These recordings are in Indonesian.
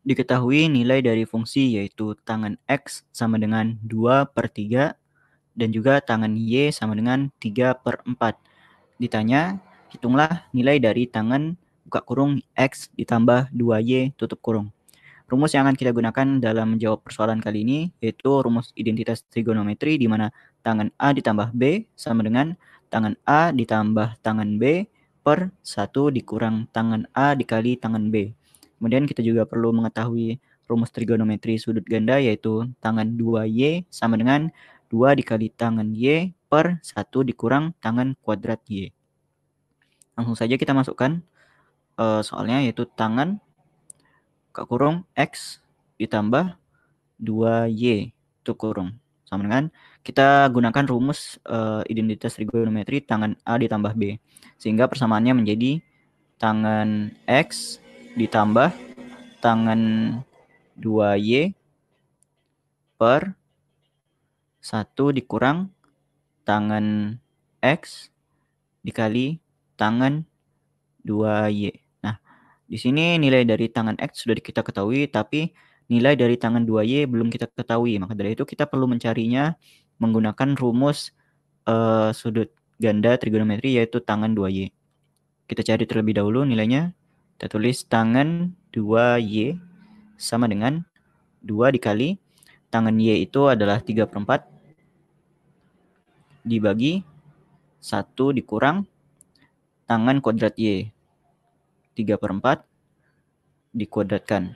Diketahui nilai dari fungsi yaitu tangan X sama dengan 2 per 3 dan juga tangan Y sama dengan 3 per 4. Ditanya, hitunglah nilai dari tangan buka kurung X ditambah 2Y tutup kurung. Rumus yang akan kita gunakan dalam menjawab persoalan kali ini yaitu rumus identitas trigonometri di mana tangan A ditambah B sama dengan tangan A ditambah tangan B per 1 dikurang tangan A dikali tangan B. Kemudian kita juga perlu mengetahui rumus trigonometri sudut ganda yaitu tangan 2Y sama dengan 2 dikali tangan Y per 1 dikurang tangan kuadrat Y. Langsung saja kita masukkan uh, soalnya yaitu tangan ke kurung X ditambah 2Y itu kurung. Sama dengan kita gunakan rumus uh, identitas trigonometri tangan A ditambah B. Sehingga persamaannya menjadi tangan X ditambah tangan 2Y per 1 dikurang tangan X dikali tangan 2Y. Nah, di sini nilai dari tangan X sudah kita ketahui, tapi nilai dari tangan 2Y belum kita ketahui. Maka dari itu kita perlu mencarinya menggunakan rumus uh, sudut ganda trigonometri yaitu tangan 2Y. Kita cari terlebih dahulu nilainya kita tulis tangan 2Y sama dengan 2 dikali tangan Y itu adalah 3 per 4 dibagi 1 dikurang tangan kuadrat Y 3 per 4 dikuadratkan.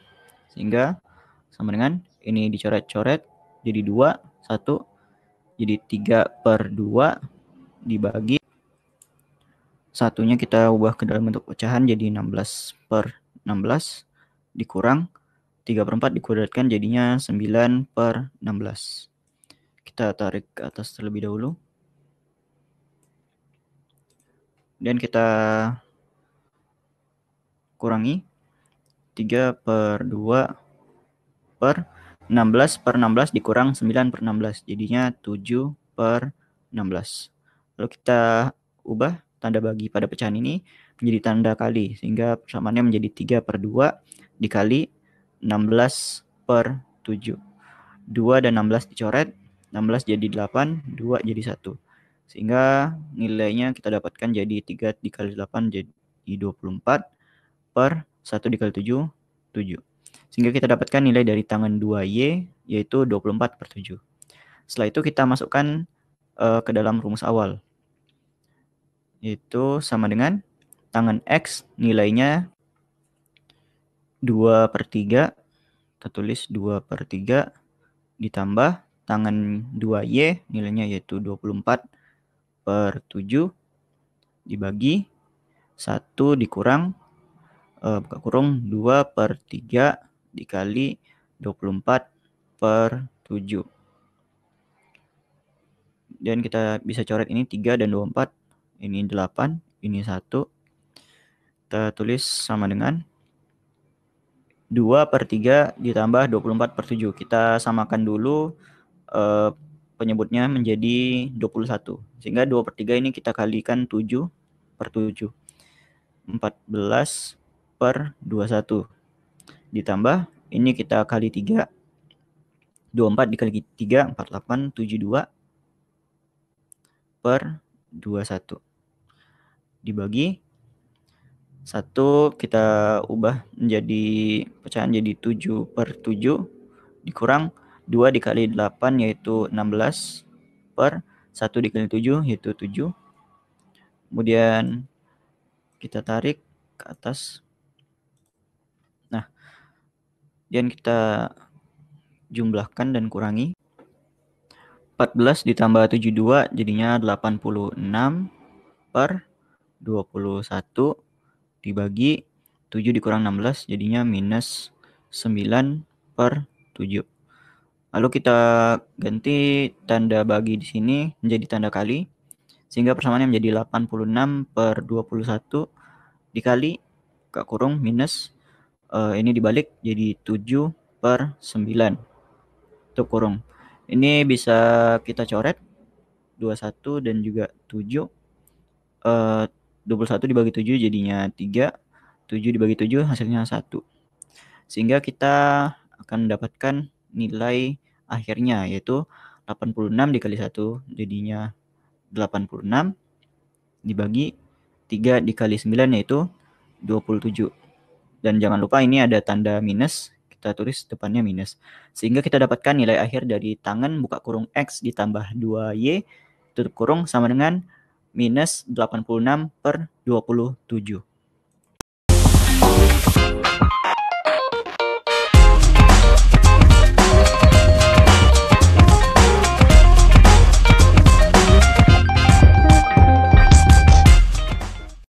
Sehingga sama dengan ini dicoret-coret jadi 2, 1, jadi 3 per 2 dibagi satunya kita ubah ke dalam bentuk pecahan jadi 16 per 16 dikurang 3 per 4 dikuadratkan jadinya 9 per 16. Kita tarik ke atas terlebih dahulu. Dan kita kurangi 3 per 2 per 16 per 16 dikurang 9 per 16. Jadinya 7 per 16. Lalu kita ubah tanda bagi pada pecahan ini menjadi tanda kali sehingga persamaannya menjadi 3 per 2 dikali 16 per 7 2 dan 16 dicoret 16 jadi 8 2 jadi 1 sehingga nilainya kita dapatkan jadi 3 dikali 8 jadi 24 per 1 dikali 7 7 sehingga kita dapatkan nilai dari tangan 2Y yaitu 24 per 7 setelah itu kita masukkan uh, ke dalam rumus awal itu sama dengan tangan X nilainya 2 per 3. Kita tulis 2 per 3 ditambah tangan 2Y nilainya yaitu 24 per 7 dibagi 1 dikurang uh, buka kurung 2 per 3 dikali 24 per 7. Dan kita bisa coret ini 3 dan 24 ini 8, ini 1. Kita tulis sama dengan 2 per 3 ditambah 24 per 7. Kita samakan dulu eh, penyebutnya menjadi 21. Sehingga 2 per 3 ini kita kalikan 7 per 7. 14 per 21. Ditambah ini kita kali 3. 24 dikali 3, 48, 72 per 21 dibagi satu kita ubah menjadi pecahan jadi 7 per 7 dikurang 2 dikali 8 yaitu 16 per 1 dikali 7 yaitu 7 kemudian kita tarik ke atas nah dan kita jumlahkan dan kurangi 14 ditambah 72 jadinya 86 per 21 dibagi 7 dikurang 16 jadinya minus 9 per 7. Lalu kita ganti tanda bagi di sini menjadi tanda kali sehingga persamaannya menjadi 86 per 21 dikali ke kurung minus uh, ini dibalik jadi 7 per 9 untuk kurung. Ini bisa kita coret 21 dan juga 7 uh, 21 dibagi 7 jadinya 3. 7 dibagi 7 hasilnya 1. Sehingga kita akan mendapatkan nilai akhirnya yaitu 86 dikali 1 jadinya 86 dibagi 3 dikali 9 yaitu 27. Dan jangan lupa ini ada tanda minus, kita tulis depannya minus. Sehingga kita dapatkan nilai akhir dari tangan buka kurung X ditambah 2Y tutup kurung sama dengan minus 86 per 27.